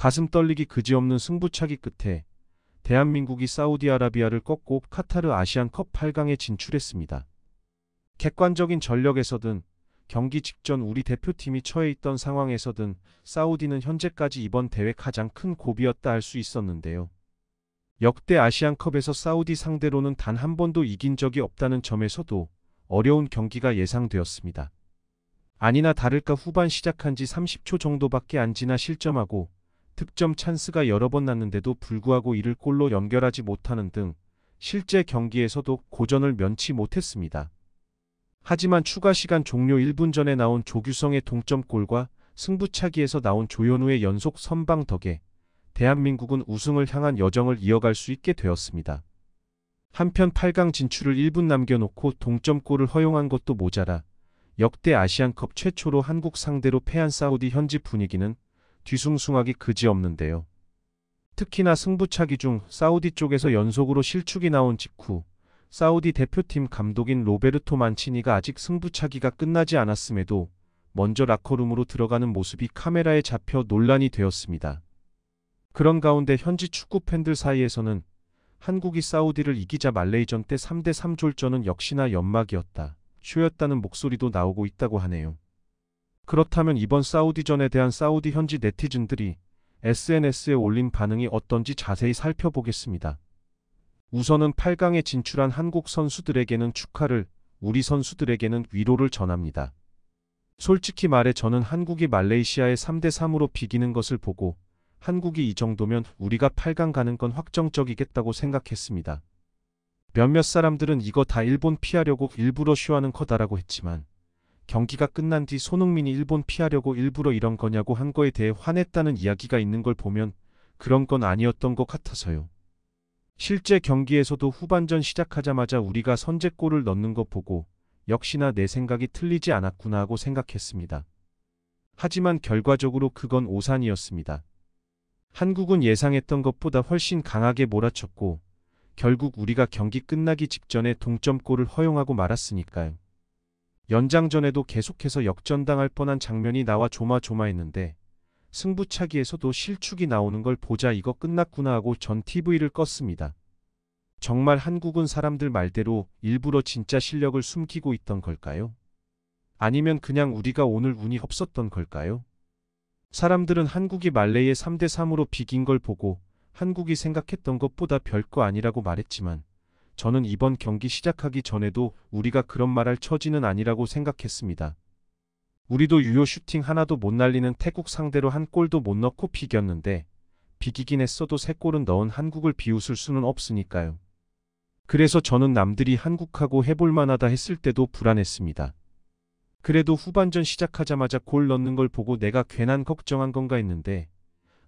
가슴 떨리기 그지없는 승부차기 끝에 대한민국이 사우디아라비아를 꺾고 카타르 아시안컵 8강에 진출했습니다. 객관적인 전력에서든 경기 직전 우리 대표팀이 처해 있던 상황에서든 사우디는 현재까지 이번 대회 가장 큰 고비였다 할 수 있었는데요. 역대 아시안컵에서 사우디 상대로는 단 한 번도 이긴 적이 없다는 점에서도 어려운 경기가 예상되었습니다. 아니나 다를까 후반 시작한 지 30초 정도밖에 안 지나 실점하고 득점 찬스가 여러 번 났는데도 불구하고 이를 골로 연결하지 못하는 등 실제 경기에서도 고전을 면치 못했습니다. 하지만 추가 시간 종료 1분 전에 나온 조규성의 동점골과 승부차기에서 나온 조현우의 연속 선방 덕에 대한민국은 우승을 향한 여정을 이어갈 수 있게 되었습니다. 한편 8강 진출을 1분 남겨놓고 동점골을 허용한 것도 모자라 역대 아시안컵 최초로 한국 상대로 패한 사우디 현지 분위기는 뒤숭숭하기 그지없는데요. 특히나 승부차기 중 사우디 쪽에서 연속으로 실축이 나온 직후 사우디 대표팀 감독인 로베르토 만치니가 아직 승부차기가 끝나지 않았음에도 먼저 라커룸으로 들어가는 모습이 카메라에 잡혀 논란이 되었습니다. 그런 가운데 현지 축구 팬들 사이에서는 한국이 사우디를 이기자 말레이전 때 3대3 졸전은 역시나 연막이었다. 쇼였다는 목소리도 나오고 있다고 하네요. 그렇다면 이번 사우디전에 대한 사우디 현지 네티즌들이 SNS에 올린 반응이 어떤지 자세히 살펴보겠습니다. 우선은 8강에 진출한 한국 선수들에게는 축하를, 우리 선수들에게는 위로를 전합니다. 솔직히 말해 저는 한국이 말레이시아에 3대3으로 비기는 것을 보고 한국이 이 정도면 우리가 8강 가는 건 확정적이겠다고 생각했습니다. 몇몇 사람들은 이거 다 일본 피하려고 일부러 쇼하는 커다라고 했지만 경기가 끝난 뒤 손흥민이 일본 피하려고 일부러 이런 거냐고 한 거에 대해 화냈다는 이야기가 있는 걸 보면 그런 건 아니었던 것 같아서요. 실제 경기에서도 후반전 시작하자마자 우리가 선제골을 넣는 것 보고 역시나 내 생각이 틀리지 않았구나 하고 생각했습니다. 하지만 결과적으로 그건 오산이었습니다. 한국은 예상했던 것보다 훨씬 강하게 몰아쳤고 결국 우리가 경기 끝나기 직전에 동점골을 허용하고 말았으니까요. 연장전에도 계속해서 역전당할 뻔한 장면이 나와 조마조마했는데 승부차기에서도 실축이 나오는 걸 보자 이거 끝났구나 하고 전 TV를 껐습니다. 정말 한국은 사람들 말대로 일부러 진짜 실력을 숨기고 있던 걸까요? 아니면 그냥 우리가 오늘 운이 없었던 걸까요? 사람들은 한국이 말레이의 3대3으로 비긴 걸 보고 한국이 생각했던 것보다 별거 아니라고 말했지만 저는 이번 경기 시작하기 전에도 우리가 그런 말할 처지는 아니라고 생각했습니다. 우리도 유효 슈팅 하나도 못 날리는 태국 상대로 한 골도 못 넣고 비겼는데 비기긴 했어도 세 골은 넣은 한국을 비웃을 수는 없으니까요. 그래서 저는 남들이 한국하고 해볼 만하다 했을 때도 불안했습니다. 그래도 후반전 시작하자마자 골 넣는 걸 보고 내가 괜한 걱정한 건가 했는데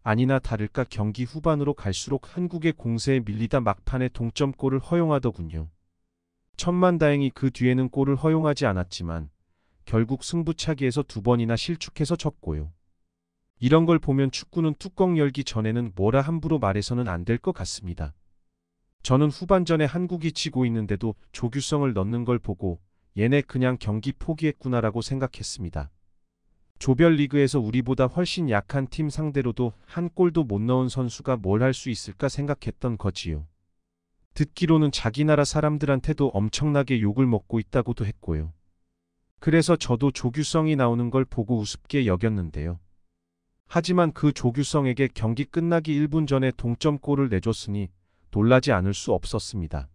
아니나 다를까 경기 후반으로 갈수록 한국의 공세에 밀리다 막판에 동점골을 허용하더군요. 천만 다행히 그 뒤에는 골을 허용하지 않았지만 결국 승부차기에서 두 번이나 실축해서 졌고요. 이런 걸 보면 축구는 뚜껑 열기 전에는 뭐라 함부로 말해서는 안 될 것 같습니다. 저는 후반전에 한국이 치고 있는데도 조규성을 넣는 걸 보고 얘네 그냥 경기 포기했구나라고 생각했습니다. 조별리그에서 우리보다 훨씬 약한 팀 상대로도 한 골도 못 넣은 선수가 뭘 할 수 있을까 생각했던 거지요. 듣기로는 자기 나라 사람들한테도 엄청나게 욕을 먹고 있다고도 했고요. 그래서 저도 조규성이 나오는 걸 보고 우습게 여겼는데요. 하지만 그 조규성에게 경기 끝나기 1분 전에 동점골을 내줬으니 놀라지 않을 수 없었습니다.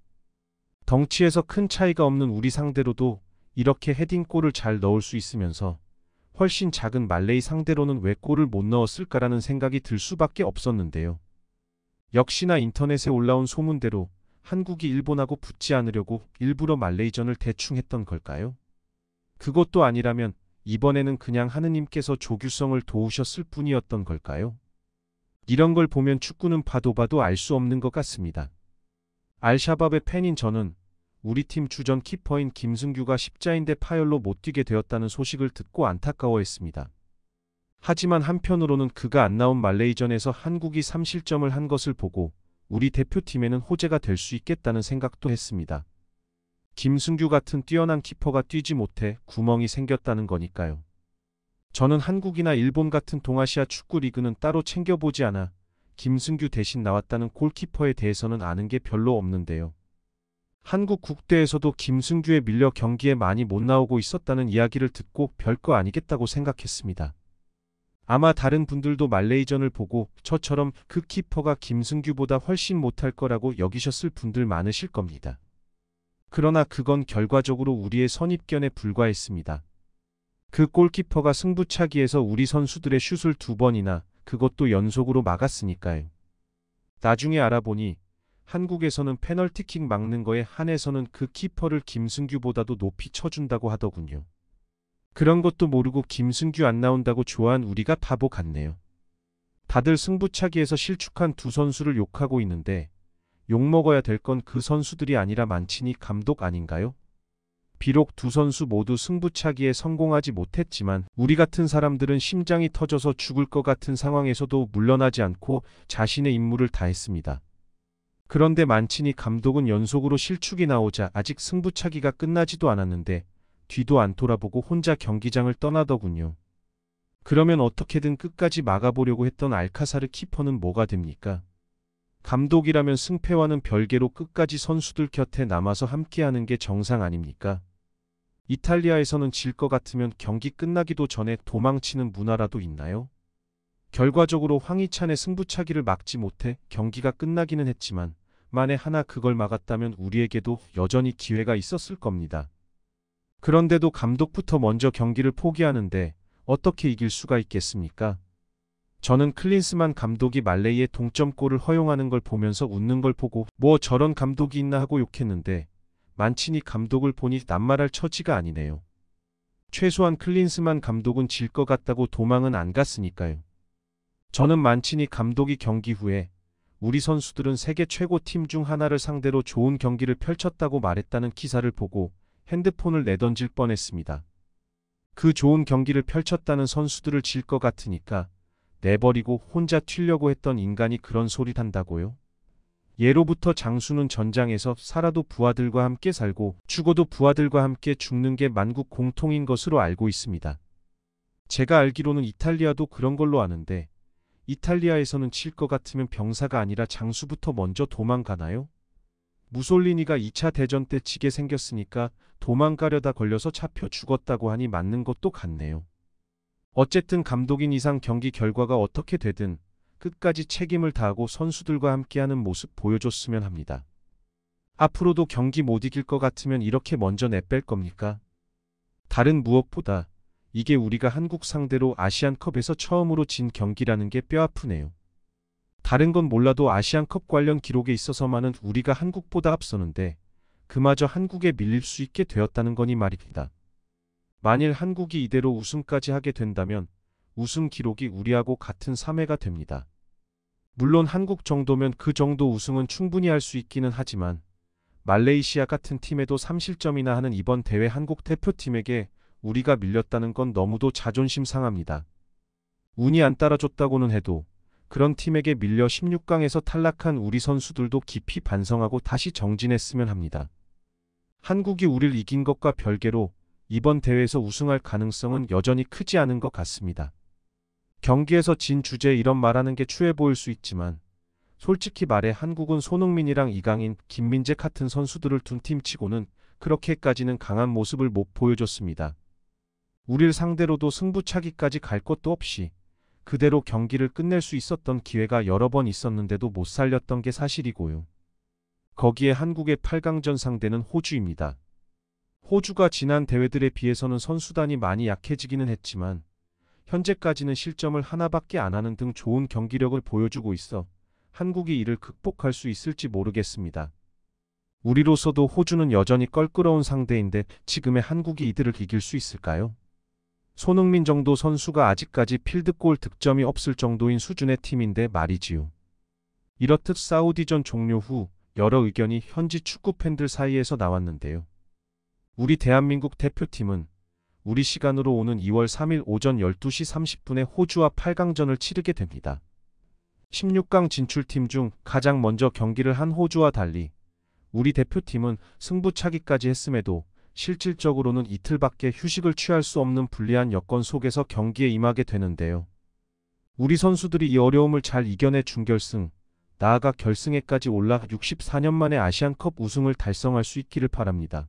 덩치에서 큰 차이가 없는 우리 상대로도 이렇게 헤딩골을 잘 넣을 수 있으면서 훨씬 작은 말레이 상대로는 왜 골을 못 넣었을까라는 생각이 들 수밖에 없었는데요. 역시나 인터넷에 올라온 소문대로 한국이 일본하고 붙지 않으려고 일부러 말레이전을 대충 했던 걸까요? 그것도 아니라면 이번에는 그냥 하느님께서 조규성을 도우셨을 뿐이었던 걸까요? 이런 걸 보면 축구는 봐도 봐도 알 수 없는 것 같습니다. 알샤밥의 팬인 저는 우리 팀 주전 키퍼인 김승규가 십자인대 파열로 못 뛰게 되었다는 소식을 듣고 안타까워했습니다. 하지만 한편으로는 그가 안 나온 말레이전에서 한국이 3실점을 한 것을 보고 우리 대표팀에는 호재가 될 수 있겠다는 생각도 했습니다. 김승규 같은 뛰어난 키퍼가 뛰지 못해 구멍이 생겼다는 거니까요. 저는 한국이나 일본 같은 동아시아 축구 리그는 따로 챙겨보지 않아 김승규 대신 나왔다는 골키퍼에 대해서는 아는 게 별로 없는데요. 한국 국대에서도 김승규에 밀려 경기에 많이 못 나오고 있었다는 이야기를 듣고 별거 아니겠다고 생각했습니다. 아마 다른 분들도 말레이전을 보고 저처럼 그 키퍼가 김승규보다 훨씬 못할 거라고 여기셨을 분들 많으실 겁니다. 그러나 그건 결과적으로 우리의 선입견에 불과했습니다. 그 골키퍼가 승부차기에서 우리 선수들의 슛을 두 번이나 그것도 연속으로 막았으니까요. 나중에 알아보니 한국에서는 페널티킥 막는 거에 한해서는 그 키퍼를 김승규보다도 높이 쳐준다고 하더군요. 그런 것도 모르고 김승규 안 나온다고 좋아한 우리가 바보 같네요. 다들 승부차기에서 실축한 두 선수를 욕하고 있는데 욕먹어야 될 건 그 선수들이 아니라 만치니 감독 아닌가요? 비록 두 선수 모두 승부차기에 성공하지 못했지만 우리 같은 사람들은 심장이 터져서 죽을 것 같은 상황에서도 물러나지 않고 자신의 임무를 다했습니다. 그런데 만친이 감독은 연속으로 실축이 나오자 아직 승부차기가 끝나지도 않았는데 뒤도 안 돌아보고 혼자 경기장을 떠나더군요. 그러면 어떻게든 끝까지 막아보려고 했던 알카사르 키퍼는 뭐가 됩니까? 감독이라면 승패와는 별개로 끝까지 선수들 곁에 남아서 함께하는 게 정상 아닙니까? 이탈리아에서는 질 것 같으면 경기 끝나기도 전에 도망치는 문화라도 있나요? 결과적으로 황희찬의 승부차기를 막지 못해 경기가 끝나기는 했지만 만에 하나 그걸 막았다면 우리에게도 여전히 기회가 있었을 겁니다. 그런데도 감독부터 먼저 경기를 포기하는데 어떻게 이길 수가 있겠습니까? 저는 클린스만 감독이 말레이의 동점골을 허용하는 걸 보면서 웃는 걸 보고 뭐 저런 감독이 있나 하고 욕했는데 만치니 감독을 보니 낱말할 처지가 아니네요. 최소한 클린스만 감독은 질 것 같다고 도망은 안 갔으니까요. 저는 만치니 감독이 경기 후에 우리 선수들은 세계 최고 팀 중 하나를 상대로 좋은 경기를 펼쳤다고 말했다는 기사를 보고 핸드폰을 내던질 뻔했습니다. 그 좋은 경기를 펼쳤다는 선수들을 질 것 같으니까 내버리고 혼자 튀려고 했던 인간이 그런 소리 단다고요? 예로부터 장수는 전장에서 살아도 부하들과 함께 살고 죽어도 부하들과 함께 죽는 게 만국 공통인 것으로 알고 있습니다. 제가 알기로는 이탈리아도 그런 걸로 아는데 이탈리아에서는 칠 것 같으면 병사가 아니라 장수부터 먼저 도망가나요? 무솔리니가 2차 대전 때 지게 생겼으니까 도망가려다 걸려서 잡혀 죽었다고 하니 맞는 것도 같네요. 어쨌든 감독인 이상 경기 결과가 어떻게 되든 끝까지 책임을 다하고 선수들과 함께하는 모습 보여줬으면 합니다. 앞으로도 경기 못 이길 것 같으면 이렇게 먼저 내뺄 겁니까? 다른 무엇보다 이게 우리가 한국 상대로 아시안컵에서 처음으로 진 경기라는 게 뼈아프네요. 다른 건 몰라도 아시안컵 관련 기록에 있어서만은 우리가 한국보다 앞서는데 그마저 한국에 밀릴 수 있게 되었다는 거니 말입니다. 만일 한국이 이대로 우승까지 하게 된다면 우승 기록이 우리하고 같은 3회가 됩니다. 물론 한국 정도면 그 정도 우승은 충분히 할 수 있기는 하지만 말레이시아 같은 팀에도 3실점이나 하는 이번 대회 한국 대표팀에게 우리가 밀렸다는 건 너무도 자존심 상합니다. 운이 안 따라줬다고는 해도 그런 팀에게 밀려 16강에서 탈락한 우리 선수들도 깊이 반성하고 다시 정진했으면 합니다. 한국이 우릴 이긴 것과 별개로 이번 대회에서 우승할 가능성은 여전히 크지 않은 것 같습니다. 경기에서 진 주제에 이런 말하는 게 추해 보일 수 있지만 솔직히 말해 한국은 손흥민이랑 이강인, 김민재 같은 선수들을 둔 팀치고는 그렇게까지는 강한 모습을 못 보여줬습니다. 우릴 상대로도 승부차기까지 갈 것도 없이 그대로 경기를 끝낼 수 있었던 기회가 여러 번 있었는데도 못 살렸던 게 사실이고요. 거기에 한국의 8강전 상대는 호주입니다. 호주가 지난 대회들에 비해서는 선수단이 많이 약해지기는 했지만 현재까지는 실점을 하나밖에 안 하는 등 좋은 경기력을 보여주고 있어 한국이 이를 극복할 수 있을지 모르겠습니다. 우리로서도 호주는 여전히 껄끄러운 상대인데 지금의 한국이 이들을 이길 수 있을까요? 손흥민 정도 선수가 아직까지 필드골 득점이 없을 정도인 수준의 팀인데 말이지요. 이렇듯 사우디전 종료 후 여러 의견이 현지 축구 팬들 사이에서 나왔는데요. 우리 대한민국 대표팀은 우리 시간으로 오는 2월 3일 오전 12시 30분에 호주와 8강전을 치르게 됩니다. 16강 진출팀 중 가장 먼저 경기를 한 호주와 달리 우리 대표팀은 승부차기까지 했음에도 실질적으로는 이틀밖에 휴식을 취할 수 없는 불리한 여건 속에서 경기에 임하게 되는데요. 우리 선수들이 이 어려움을 잘 이겨내 준결승, 나아가 결승에까지 올라 64년 만에 아시안컵 우승을 달성할 수 있기를 바랍니다.